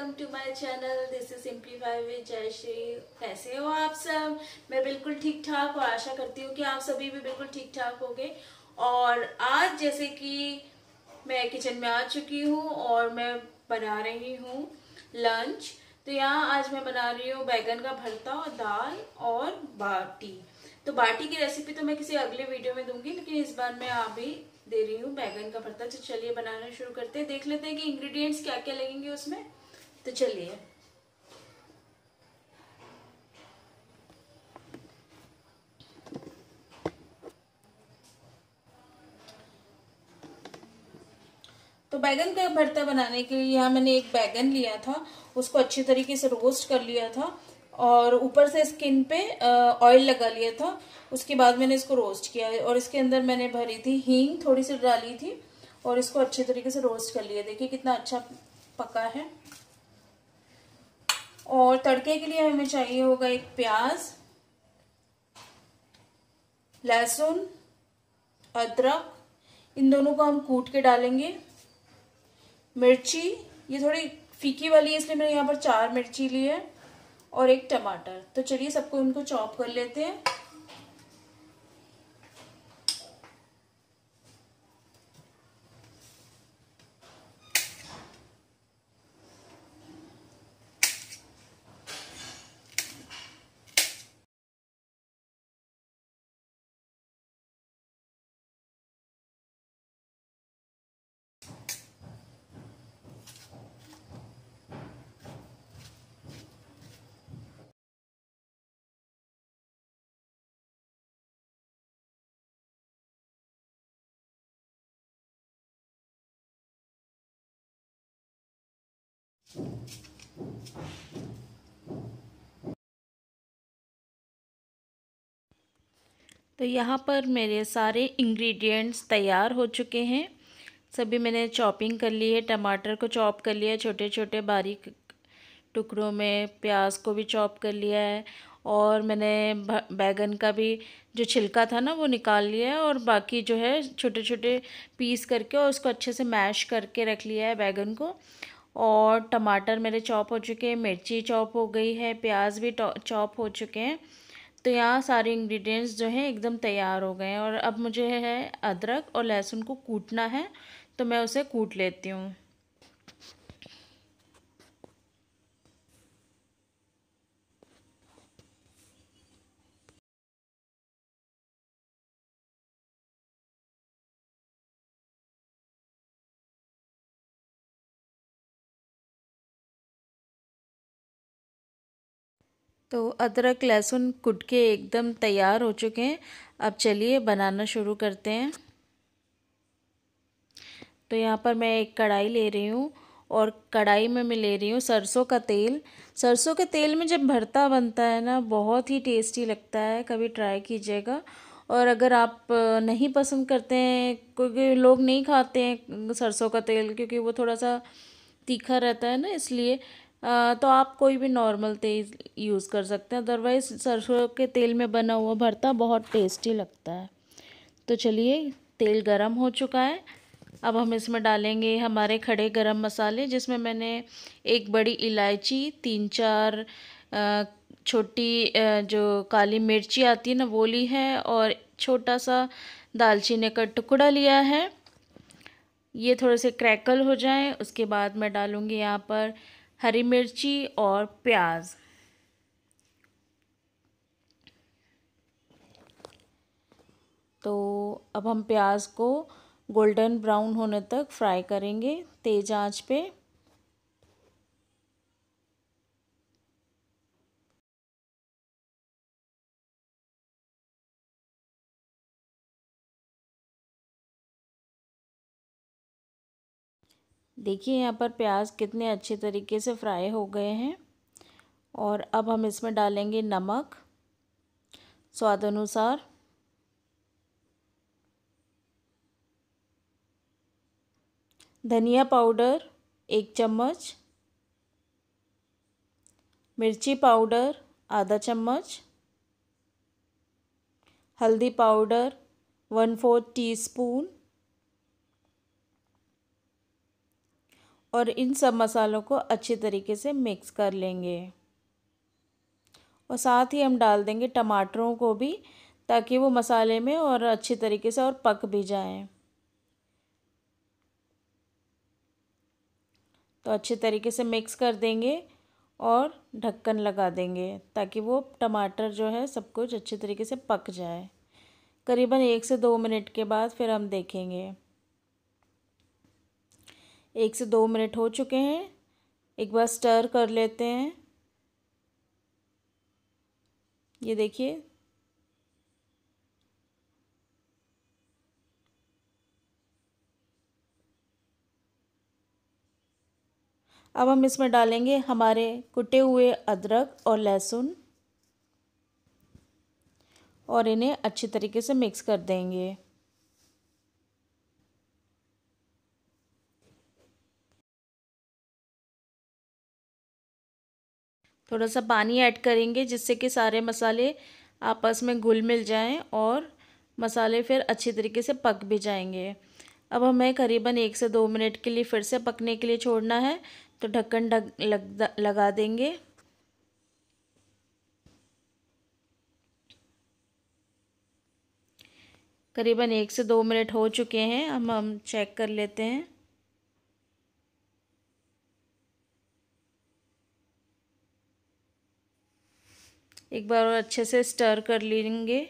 welcome to my channel this is simplify with Jai Shri कैसे हो आप सब मैं बिल्कुल ठीक ठाक और आशा करती हूँ कि आप सभी भी बिल्कुल ठीक ठाक होंगे और आज जैसे कि मैं किचन में आ चुकी हूँ और मैं बना रही हूँ लंच तो यहाँ आज मैं बना रही हूँ बैगन का भरता और दाल और बाटी तो बाटी की रेसिपी तो मैं किसी अगले वीडियो में दूंगी लेकिन इस बार मैं आप ही दे रही हूँ बैगन का भरता तो चलिए बनाना शुरू करते हैं देख लेते हैं कि इंग्रेडिएंट्स क्या क्या लगेंगे उसमें तो चलिए तो बैगन का भरता बनाने के लिए यहाँ मैंने एक बैगन लिया था उसको अच्छी तरीके से रोस्ट कर लिया था और ऊपर से स्किन पे ऑयल लगा लिया था उसके बाद मैंने इसको रोस्ट किया और इसके अंदर मैंने भरी थी हींग थोड़ी सी डाली थी और इसको अच्छे तरीके से रोस्ट कर लिया देखिए कितना अच्छा पका है और तड़के के लिए हमें चाहिए होगा एक प्याज लहसुन अदरक इन दोनों को हम कूट के डालेंगे मिर्ची ये थोड़ी फीकी वाली है इसलिए मैंने यहाँ पर चार मिर्ची ली है और एक टमाटर तो चलिए सबको इनको चॉप कर लेते हैं तो यहाँ पर मेरे सारे इंग्रेडिएंट्स तैयार हो चुके हैं सभी मैंने चॉपिंग कर ली है टमाटर को चॉप कर लिया है छोटे छोटे बारीक टुकड़ों में प्याज को भी चॉप कर लिया है और मैंने बैगन का भी जो छिलका था ना वो निकाल लिया है और बाकी जो है छोटे छोटे पीस करके और उसको अच्छे से मैश करके रख लिया है बैगन को और टमाटर मेरे चॉप हो चुके हैं मिर्ची चॉप हो गई है प्याज भी चॉप हो चुके हैं तो यहाँ सारे इंग्रेडिएंट्स जो हैं एकदम तैयार हो गए हैं और अब मुझे है अदरक और लहसुन को कूटना है तो मैं उसे कूट लेती हूँ तो अदरक लहसुन कुट के एकदम तैयार हो चुके हैं अब चलिए बनाना शुरू करते हैं तो यहाँ पर मैं एक कढ़ाई ले रही हूँ और कढ़ाई में मैं ले रही हूँ सरसों का तेल सरसों के तेल में जब भरता बनता है ना बहुत ही टेस्टी लगता है कभी ट्राई कीजिएगा और अगर आप नहीं पसंद करते हैं क्योंकि लोग नहीं खाते हैं सरसों का तेल क्योंकि वो थोड़ा सा तीखा रहता है ना इसलिए तो आप कोई भी नॉर्मल तेल यूज़ कर सकते हैं अदरवाइज़ सरसों के तेल में बना हुआ भरता बहुत टेस्टी लगता है तो चलिए तेल गरम हो चुका है अब हम इसमें डालेंगे हमारे खड़े गरम मसाले जिसमें मैंने एक बड़ी इलायची तीन चार छोटी जो काली मिर्ची आती है ना वो ली है और छोटा सा दालचीनी का टुकड़ा लिया है ये थोड़े से क्रैकल हो जाए उसके बाद मैं डालूँगी यहाँ पर हरी मिर्ची और प्याज तो अब हम प्याज को गोल्डन ब्राउन होने तक फ्राई करेंगे तेज़ आंच पे देखिए यहाँ पर प्याज कितने अच्छे तरीके से फ्राई हो गए हैं और अब हम इसमें डालेंगे नमक स्वाद अनुसार धनिया पाउडर एक चम्मच मिर्ची पाउडर आधा चम्मच हल्दी पाउडर वन फोर्थ टीस्पून और इन सब मसालों को अच्छे तरीके से मिक्स कर लेंगे और साथ ही हम डाल देंगे टमाटरों को भी ताकि वो मसाले में और अच्छे तरीके से और पक भी जाए तो अच्छे तरीके से मिक्स कर देंगे और ढक्कन लगा देंगे ताकि वो टमाटर जो है सब कुछ अच्छे तरीके से पक जाए करीबन एक से दो मिनट के बाद फिर हम देखेंगे एक से दो मिनट हो चुके हैं एक बार स्टर कर लेते हैं ये देखिए अब हम इसमें डालेंगे हमारे कुटे हुए अदरक और लहसुन और इन्हें अच्छी तरीके से मिक्स कर देंगे थोड़ा सा पानी ऐड करेंगे जिससे कि सारे मसाले आपस में घुल मिल जाएं और मसाले फिर अच्छी तरीके से पक भी जाएंगे अब हमें करीबन एक से दो मिनट के लिए फिर से पकने के लिए छोड़ना है तो ढक्कन ढक लग लगा देंगे करीबन एक से दो मिनट हो चुके हैं हम हम चेक कर लेते हैं एक बार और अच्छे से स्टर कर लेंगे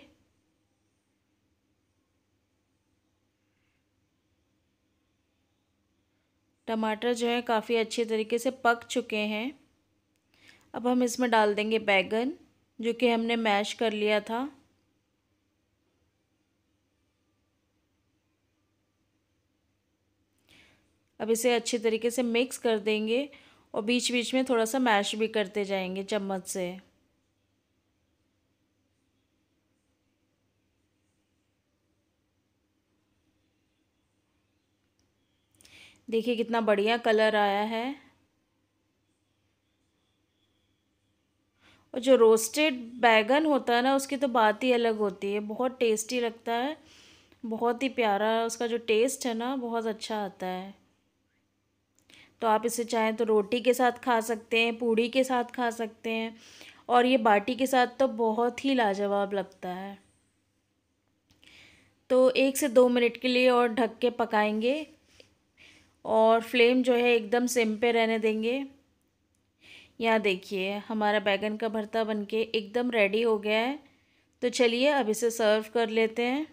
टमाटर जो है काफ़ी अच्छे तरीके से पक चुके हैं अब हम इसमें डाल देंगे बैगन जो कि हमने मैश कर लिया था अब इसे अच्छे तरीके से मिक्स कर देंगे और बीच बीच में थोड़ा सा मैश भी करते जाएंगे चम्मच से देखिए कितना बढ़िया कलर आया है और जो रोस्टेड बैगन होता है ना उसकी तो बात ही अलग होती है बहुत टेस्टी लगता है बहुत ही प्यारा उसका जो टेस्ट है ना बहुत अच्छा आता है तो आप इसे चाहें तो रोटी के साथ खा सकते हैं पूड़ी के साथ खा सकते हैं और ये बाटी के साथ तो बहुत ही लाजवाब लगता है तो एक से दो मिनट के लिए और ढक के पकाएंगे और फ्लेम जो है एकदम सिम पे रहने देंगे यहाँ देखिए हमारा बैगन का भरता बनके एकदम रेडी हो गया है तो चलिए अब इसे सर्व कर लेते हैं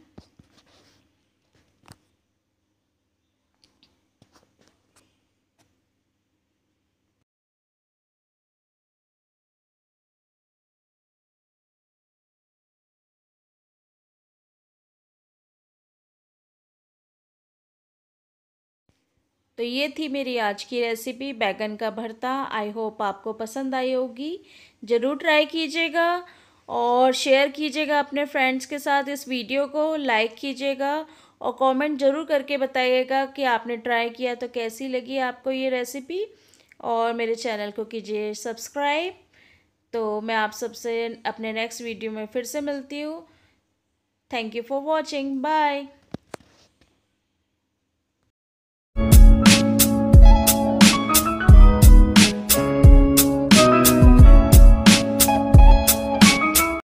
तो ये थी मेरी आज की रेसिपी बैगन का भरता आई होप आपको पसंद आई होगी ज़रूर ट्राई कीजिएगा और शेयर कीजिएगा अपने फ्रेंड्स के साथ इस वीडियो को लाइक कीजिएगा और कमेंट ज़रूर करके बताइएगा कि आपने ट्राई किया तो कैसी लगी आपको ये रेसिपी और मेरे चैनल को कीजिए सब्सक्राइब तो मैं आप सबसे अपने नेक्स्ट वीडियो में फिर से मिलती हूँ thank you for watching bye